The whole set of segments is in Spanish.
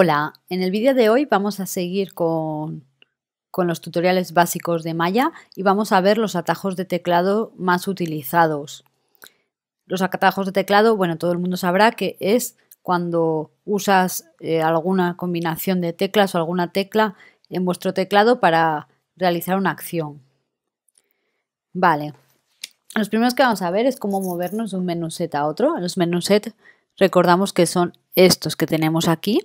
Hola, en el vídeo de hoy vamos a seguir con, los tutoriales básicos de Maya y vamos a ver los atajos de teclado más utilizados. Los atajos de teclado, bueno, todo el mundo sabrá que es cuando usas eh, alguna combinación de teclas o alguna tecla en vuestro teclado para realizar una acción. Vale, los primeros que vamos a ver es cómo movernos de un menú set a otro. Los menú set recordamos que son estos que tenemos aquí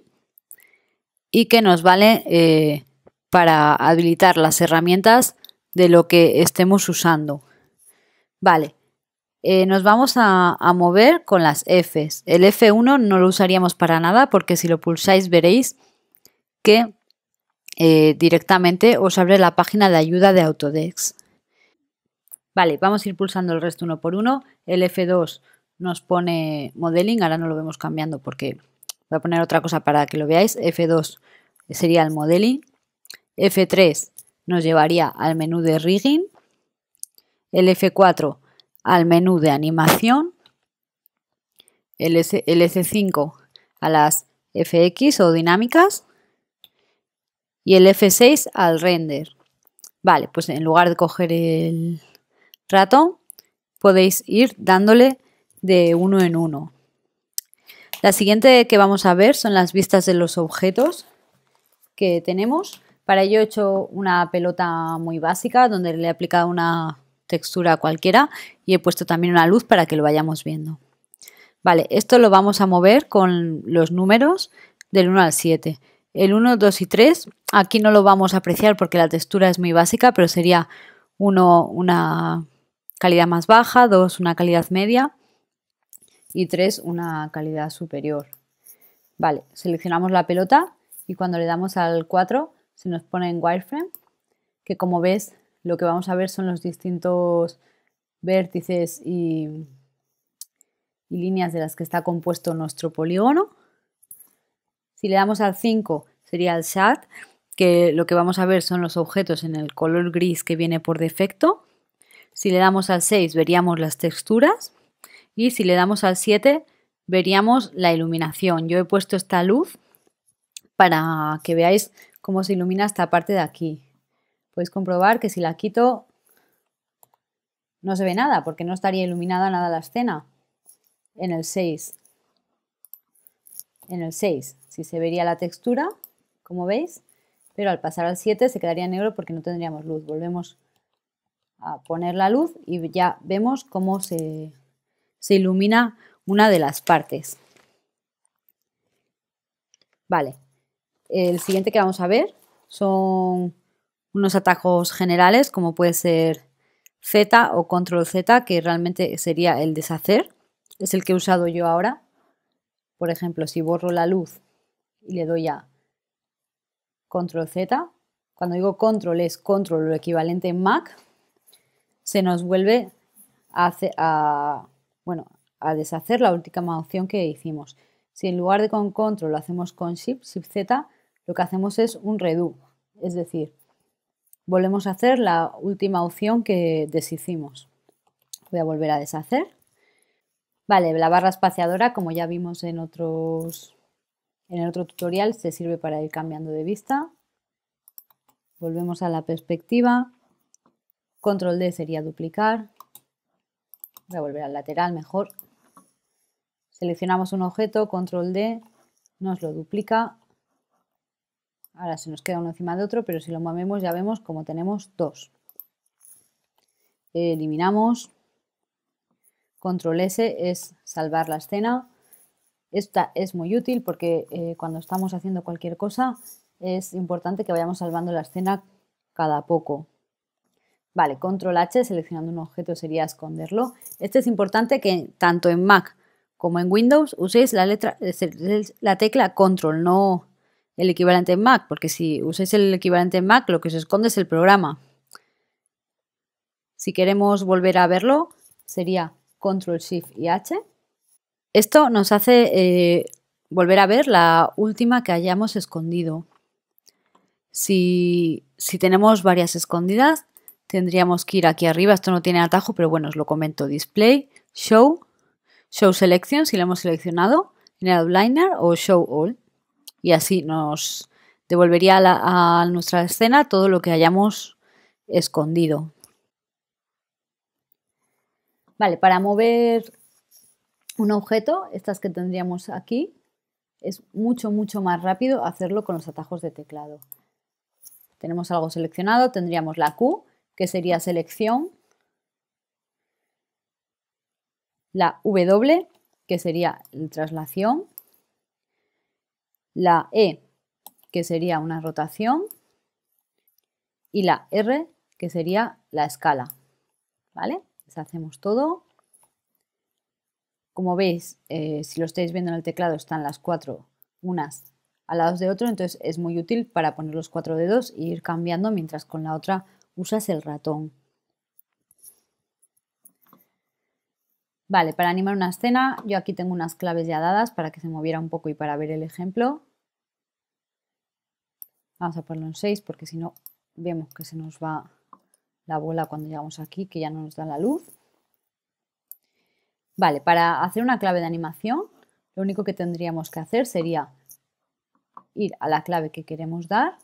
y que nos vale eh, para habilitar las herramientas de lo que estemos usando. Vale, eh, nos vamos a, mover con las Fs. El F1 no lo usaríamos para nada porque si lo pulsáis veréis que eh, directamente os abre la página de ayuda de Autodex. Vale, vamos a ir pulsando el resto uno por uno. El F2 nos pone modeling, ahora no lo vemos cambiando porque voy a poner otra cosa para que lo veáis, F2 sería el modeling, F3 nos llevaría al menú de rigging, el F4 al menú de animación, el, F5 a las FX o dinámicas y el F6 al render. Vale, pues en lugar de coger el ratón, podéis ir dándole de uno en uno. La siguiente que vamos a ver son las vistas de los objetos que tenemos. Para ello he hecho una pelota muy básica donde le he aplicado una textura cualquiera y he puesto también una luz para que lo vayamos viendo. Vale, esto lo vamos a mover con los números del 1 al 7. El 1, 2 y 3, aquí no lo vamos a apreciar porque la textura es muy básica, pero sería 1 una calidad más baja, 2 una calidad media y tres una calidad superior. Vale, seleccionamos la pelota y cuando le damos al 4 se nos pone en wireframe, que como ves lo que vamos a ver son los distintos vértices y, líneas de las que está compuesto nuestro polígono. Si le damos al 5 sería el SHAD, que lo que vamos a ver son los objetos en el color gris que viene por defecto. Si le damos al 6 veríamos las texturas. Y si le damos al 7, veríamos la iluminación. Yo he puesto esta luz para que veáis cómo se ilumina esta parte de aquí. Podéis comprobar que si la quito no se ve nada porque no estaría iluminada nada la escena. En el 6. En el 6 sí se vería la textura, como veis, pero al pasar al 7 se quedaría negro porque no tendríamos luz. Volvemos a poner la luz y ya vemos cómo se, se ilumina una de las partes. Vale, el siguiente que vamos a ver son unos atajos generales como puede ser Z o Control Z, que realmente sería el deshacer. Es el que he usado yo ahora. Por ejemplo, si borro la luz y le doy a Control Z, cuando digo Control es Control, lo equivalente en Mac, se nos vuelve a, a bueno, a deshacer la última opción que hicimos. Si en lugar de con control lo hacemos con shift, shift z, lo que hacemos es un redo, es decir, volvemos a hacer la última opción que deshicimos. Voy a volver a deshacer. Vale, la barra espaciadora, como ya vimos en, otros, en el otro tutorial, se sirve para ir cambiando de vista. Volvemos a la perspectiva. Control D sería duplicar a volver al lateral mejor. Seleccionamos un objeto, control D, nos lo duplica. Ahora se nos queda uno encima de otro, pero si lo movemos ya vemos como tenemos dos. Eliminamos. Control S es salvar la escena. Esta es muy útil porque eh, cuando estamos haciendo cualquier cosa es importante que vayamos salvando la escena cada poco. Vale, control H, seleccionando un objeto sería esconderlo. Este es importante que tanto en Mac como en Windows uséis la, letra, la tecla control, no el equivalente en Mac, porque si usáis el equivalente en Mac, lo que se esconde es el programa. Si queremos volver a verlo, sería control shift y H. Esto nos hace eh, volver a ver la última que hayamos escondido. si tenemos varias escondidas, Tendríamos que ir aquí arriba, esto no tiene atajo, pero bueno, os lo comento. Display, Show, Show Selection, si lo hemos seleccionado, en el o Show All. Y así nos devolvería a, a nuestra escena todo lo que hayamos escondido. Vale, para mover un objeto, estas que tendríamos aquí, es mucho, mucho más rápido hacerlo con los atajos de teclado. Tenemos algo seleccionado, tendríamos la Q que sería selección, la W, que sería traslación, la E, que sería una rotación, y la R, que sería la escala. ¿Vale? deshacemos pues hacemos todo. Como veis, eh, si lo estáis viendo en el teclado, están las cuatro unas al lado de otro, entonces es muy útil para poner los cuatro dedos e ir cambiando mientras con la otra usas el ratón. Vale, para animar una escena, yo aquí tengo unas claves ya dadas para que se moviera un poco y para ver el ejemplo. Vamos a ponerlo en 6 porque si no vemos que se nos va la bola cuando llegamos aquí, que ya no nos da la luz. Vale, para hacer una clave de animación, lo único que tendríamos que hacer sería ir a la clave que queremos dar,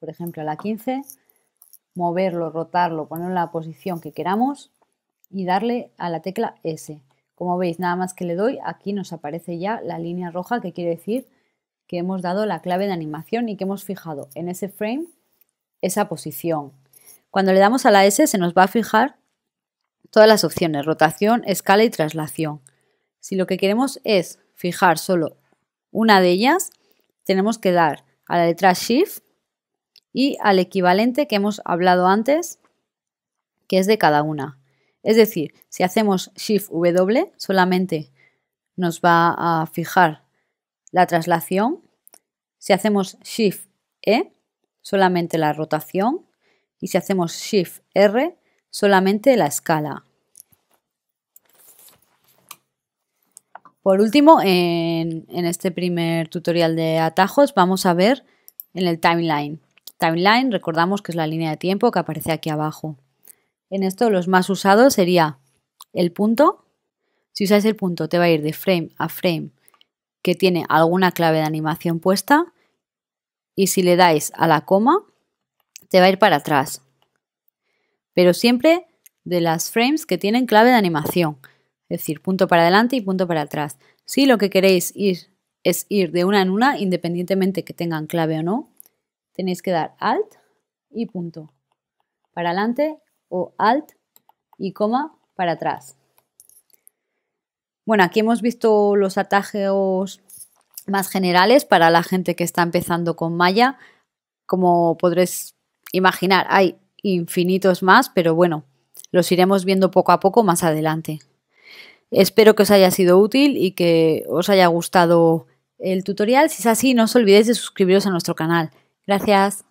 por ejemplo a la 15, moverlo, rotarlo, ponerlo en la posición que queramos y darle a la tecla S. Como veis, nada más que le doy, aquí nos aparece ya la línea roja que quiere decir que hemos dado la clave de animación y que hemos fijado en ese frame esa posición. Cuando le damos a la S se nos va a fijar todas las opciones, rotación, escala y traslación. Si lo que queremos es fijar solo una de ellas, tenemos que dar a la letra Shift y al equivalente que hemos hablado antes, que es de cada una. Es decir, si hacemos Shift W, solamente nos va a fijar la traslación. Si hacemos Shift E, solamente la rotación. Y si hacemos Shift R, solamente la escala. Por último, en, este primer tutorial de atajos vamos a ver en el timeline Timeline, recordamos que es la línea de tiempo que aparece aquí abajo. En esto los más usados sería el punto. Si usáis el punto te va a ir de frame a frame que tiene alguna clave de animación puesta y si le dais a la coma te va a ir para atrás. Pero siempre de las frames que tienen clave de animación, es decir, punto para adelante y punto para atrás. Si lo que queréis ir es ir de una en una, independientemente que tengan clave o no, tenéis que dar alt y punto. Para adelante o alt y coma para atrás. Bueno, aquí hemos visto los atajos más generales para la gente que está empezando con Maya. Como podréis imaginar, hay infinitos más, pero bueno, los iremos viendo poco a poco más adelante. Espero que os haya sido útil y que os haya gustado el tutorial. Si es así, no os olvidéis de suscribiros a nuestro canal. Gracias.